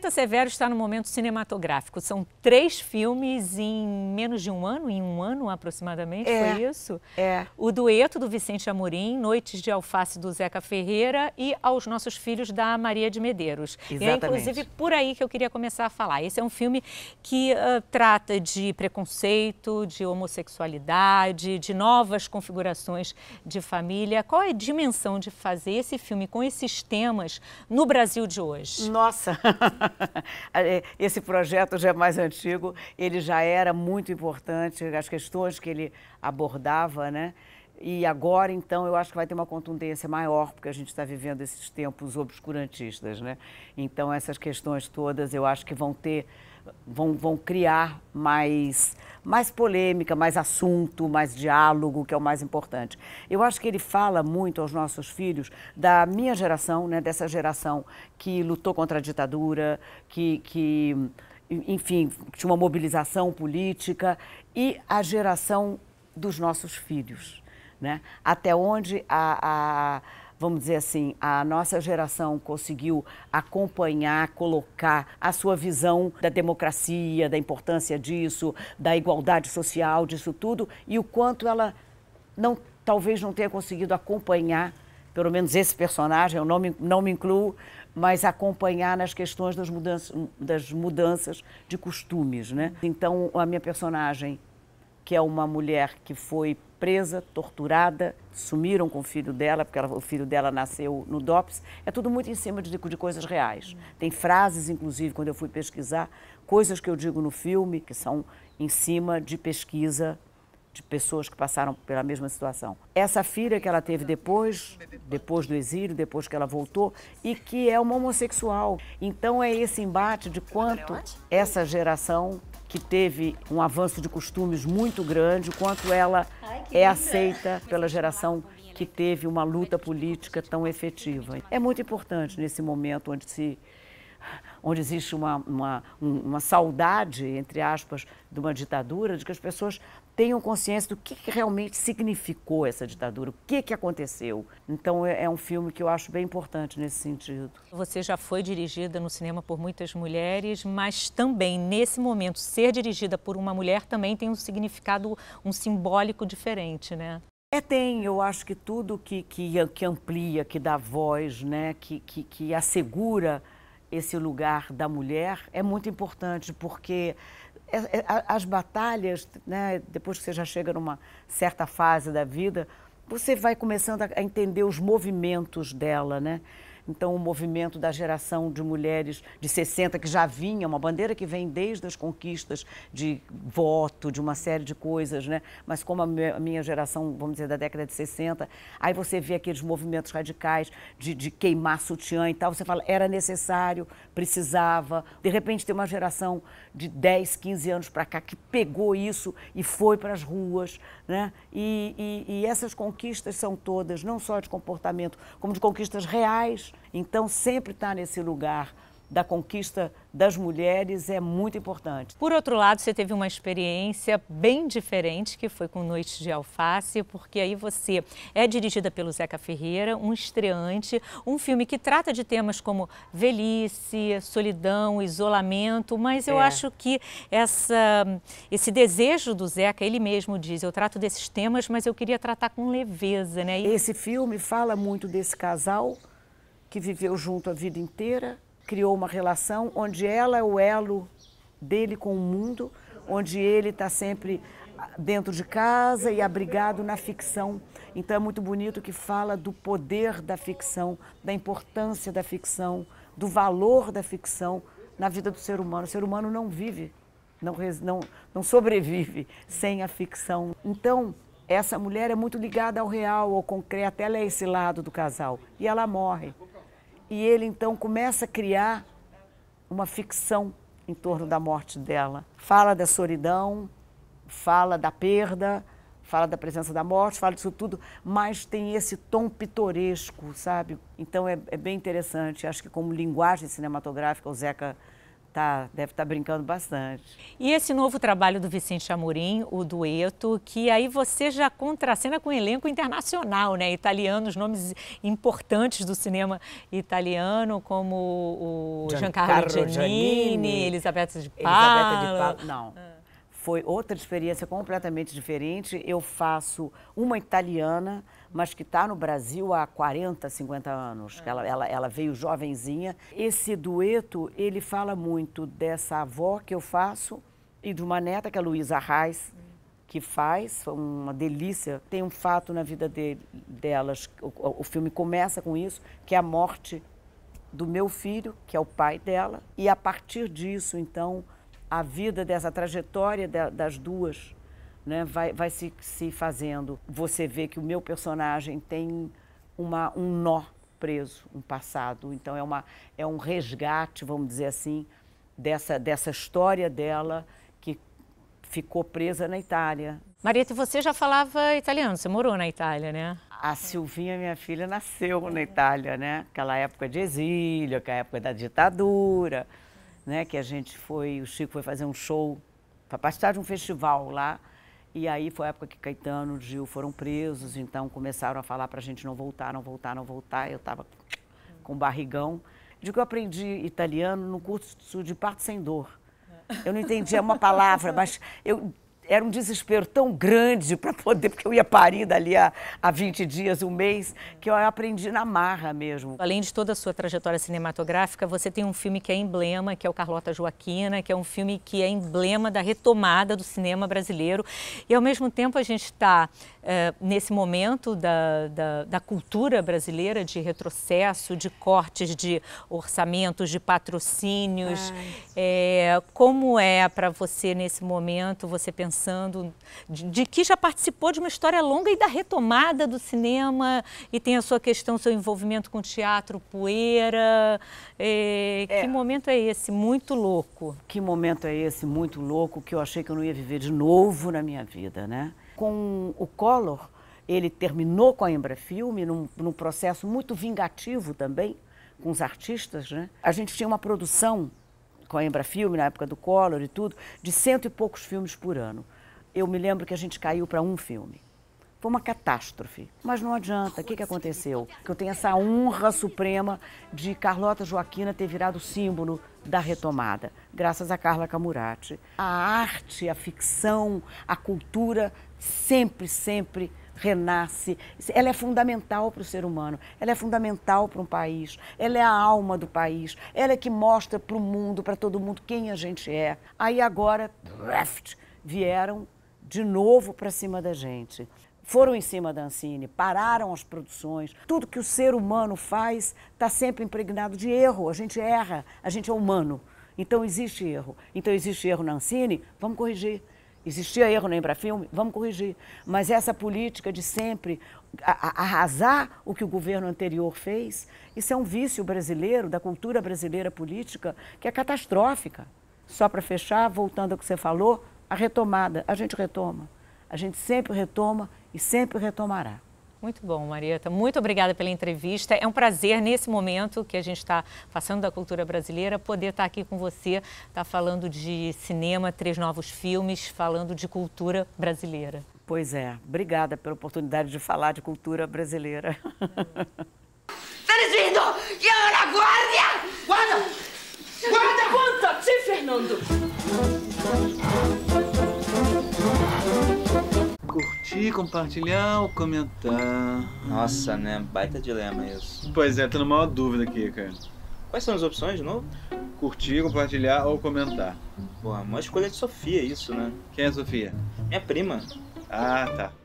Gazeta Severo está no momento cinematográfico. São três filmes em menos de um ano, em um ano aproximadamente, é, foi isso? É. O dueto do Vicente Amorim, Noites de Alface do Zeca Ferreira e Aos Nossos Filhos da Maria de Medeiros. Exatamente. E é inclusive por aí que eu queria começar a falar. Esse é um filme que uh, trata de preconceito, de homossexualidade, de novas configurações de família. Qual é a dimensão de fazer esse filme com esses temas no Brasil de hoje? Nossa! É, esse projeto já é mais antigo, ele já era muito importante, as questões que ele abordava, né? E agora, então, eu acho que vai ter uma contundência maior, porque a gente está vivendo esses tempos obscurantistas, né? Então, essas questões todas eu acho que vão ter, vão, vão criar mais, mais polêmica, mais assunto, mais diálogo, que é o mais importante. Eu acho que ele fala muito aos nossos filhos da minha geração, né? Dessa geração que lutou contra a ditadura, que, que enfim, tinha uma mobilização política, e a geração dos nossos filhos né? Até onde a, a vamos dizer assim, a nossa geração conseguiu acompanhar, colocar a sua visão da democracia, da importância disso, da igualdade social, disso tudo, e o quanto ela não, talvez não tenha conseguido acompanhar, pelo menos esse personagem, eu não me, não me incluo, mas acompanhar nas questões das mudanças, das mudanças de costumes, né? Então, a minha personagem que é uma mulher que foi presa, torturada, sumiram com o filho dela, porque ela, o filho dela nasceu no DOPS. É tudo muito em cima de, de coisas reais. Tem frases, inclusive, quando eu fui pesquisar, coisas que eu digo no filme, que são em cima de pesquisa de pessoas que passaram pela mesma situação. Essa filha que ela teve depois, depois do exílio, depois que ela voltou, e que é uma homossexual. Então é esse embate de quanto é essa geração que teve um avanço de costumes muito grande, quanto ela Ai, é linda. aceita pela geração que teve uma luta política tão efetiva. É muito importante nesse momento onde se onde existe uma, uma, uma saudade, entre aspas, de uma ditadura, de que as pessoas tenham consciência do que, que realmente significou essa ditadura, o que, que aconteceu. Então é, é um filme que eu acho bem importante nesse sentido. Você já foi dirigida no cinema por muitas mulheres, mas também nesse momento ser dirigida por uma mulher também tem um significado, um simbólico diferente, né? É, tem. Eu acho que tudo que, que, que amplia, que dá voz, né, que, que, que assegura esse lugar da mulher é muito importante, porque é, é, as batalhas, né, depois que você já chega numa certa fase da vida, você vai começando a entender os movimentos dela, né? Então, o movimento da geração de mulheres de 60, que já vinha, uma bandeira que vem desde as conquistas de voto, de uma série de coisas, né? Mas como a minha geração, vamos dizer, da década de 60, aí você vê aqueles movimentos radicais de, de queimar sutiã e tal, você fala, era necessário, precisava. De repente, tem uma geração de 10, 15 anos para cá que pegou isso e foi para as ruas, né? E, e, e essas conquistas são todas, não só de comportamento, como de conquistas reais então, sempre estar nesse lugar da conquista das mulheres é muito importante. Por outro lado, você teve uma experiência bem diferente, que foi com Noite de Alface, porque aí você é dirigida pelo Zeca Ferreira, um estreante, um filme que trata de temas como velhice, solidão, isolamento, mas eu é. acho que essa, esse desejo do Zeca, ele mesmo diz, eu trato desses temas, mas eu queria tratar com leveza, né? E... Esse filme fala muito desse casal que viveu junto a vida inteira, criou uma relação onde ela é o elo dele com o mundo, onde ele está sempre ah, dentro de casa e abrigado na ficção. Então é muito bonito que fala do poder da ficção, da importância da ficção, do valor da ficção na vida do ser humano. O ser humano não vive, não, não, não sobrevive sem a ficção. Então, essa mulher é muito ligada ao real, ao concreto, ela é esse lado do casal. E ela morre. E ele então começa a criar uma ficção em torno da morte dela. Fala da solidão, fala da perda, fala da presença da morte, fala disso tudo, mas tem esse tom pitoresco, sabe? Então é, é bem interessante. Acho que como linguagem cinematográfica, o Zeca Tá, deve estar tá brincando bastante. E esse novo trabalho do Vicente Amorim, o Dueto, que aí você já contracena com um elenco internacional, né? Italianos, nomes importantes do cinema italiano, como o Giancarlo, Giancarlo Giannini, Giannini Elisabetta de Paolo. Elisabetta de Paolo, não. Ah foi outra experiência completamente diferente. Eu faço uma italiana, mas que está no Brasil há 40, 50 anos. Ela, ela, ela veio jovenzinha. Esse dueto, ele fala muito dessa avó que eu faço e de uma neta, que é a Luísa Reis, que faz, foi uma delícia. Tem um fato na vida de, delas, o, o filme começa com isso, que é a morte do meu filho, que é o pai dela. E a partir disso, então a vida dessa trajetória das duas né, vai, vai se, se fazendo. Você vê que o meu personagem tem uma, um nó preso, um passado. Então é, uma, é um resgate, vamos dizer assim, dessa, dessa história dela que ficou presa na Itália. Marieta, você já falava italiano, você morou na Itália, né? A Silvinha, minha filha, nasceu na Itália, né? Aquela época de exílio, aquela época da ditadura né? Que a gente foi, o Chico foi fazer um show para participar de um festival lá. E aí foi a época que Caetano e Gil foram presos, então começaram a falar para a gente não voltar, não voltar, não voltar. Eu estava com barrigão. Digo que eu aprendi italiano no curso de parte sem dor. É. Eu não entendia uma palavra, mas eu era um desespero tão grande para poder, porque eu ia parir dali a, a 20 dias, um mês, que eu aprendi na marra mesmo. Além de toda a sua trajetória cinematográfica, você tem um filme que é emblema, que é o Carlota Joaquina, que é um filme que é emblema da retomada do cinema brasileiro. E ao mesmo tempo a gente está é, eh, nesse momento da, da, da cultura brasileira de retrocesso, de cortes de orçamentos, de patrocínios. É, como é para você nesse momento, você pensar pensando, de, de, que já participou de uma história longa e da retomada do cinema, e tem a sua questão, seu envolvimento com teatro, poeira. É, é. Que momento é esse? Muito louco. Que momento é esse? Muito louco, que eu achei que eu não ia viver de novo na minha vida, né? Com o Collor, ele terminou com a Embra Filme, num, num processo muito vingativo também, com os artistas, né? A gente tinha uma produção com Embra Filme, na época do Collor e tudo, de cento e poucos filmes por ano. Eu me lembro que a gente caiu para um filme. Foi uma catástrofe. Mas não adianta. O que, que aconteceu? Que eu tenho essa honra suprema de Carlota Joaquina ter virado símbolo da retomada, graças a Carla Camurati. A arte, a ficção, a cultura sempre, sempre renasce. Ela é fundamental para o ser humano, ela é fundamental para um país, ela é a alma do país, ela é que mostra para o mundo, para todo mundo, quem a gente é. Aí agora, draft, vieram de novo para cima da gente. Foram em cima da Ancine, pararam as produções. Tudo que o ser humano faz está sempre impregnado de erro. A gente erra, a gente é humano. Então existe erro. Então existe erro na Ancine, vamos corrigir. Existia erro no Embrafilme? Vamos corrigir. Mas essa política de sempre arrasar o que o governo anterior fez, isso é um vício brasileiro, da cultura brasileira política, que é catastrófica. Só para fechar, voltando ao que você falou, a retomada. A gente retoma. A gente sempre retoma e sempre retomará. Muito bom, Marieta. Muito obrigada pela entrevista. É um prazer, nesse momento que a gente está passando da cultura brasileira, poder estar tá aqui com você, estar tá falando de cinema, três novos filmes, falando de cultura brasileira. Pois é. Obrigada pela oportunidade de falar de cultura brasileira. Fernando! Tá Chama é a guarda! Guarda! Guarda! Conta! Sim, Fernando! curtir, compartilhar ou comentar? Nossa, né? Baita dilema isso. Pois é, tô numa maior dúvida aqui, cara. Quais são as opções de novo? Curtir, compartilhar ou comentar. Porra, uma escolha de Sofia isso, né? Quem é a Sofia? Minha prima. Ah, tá.